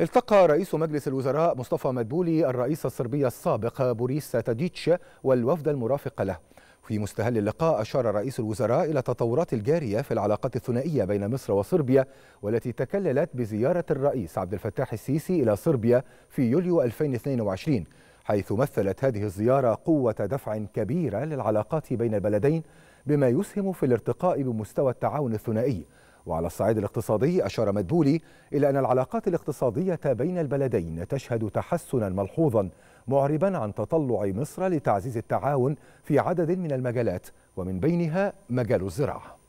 التقى رئيس مجلس الوزراء مصطفى مدبولي الرئيس الصربي السابق بوريس تاديتش والوفد المرافق له في مستهل اللقاء أشار رئيس الوزراء إلى التطورات الجارية في العلاقات الثنائية بين مصر وصربيا والتي تكللت بزيارة الرئيس عبد الفتاح السيسي إلى صربيا في يوليو 2022 حيث مثلت هذه الزيارة قوة دفع كبيرة للعلاقات بين البلدين بما يسهم في الارتقاء بمستوى التعاون الثنائي وعلى الصعيد الاقتصادي أشار مدبولي إلى أن العلاقات الاقتصادية بين البلدين تشهد تحسنا ملحوظا معربا عن تطلع مصر لتعزيز التعاون في عدد من المجالات ومن بينها مجال الزراعه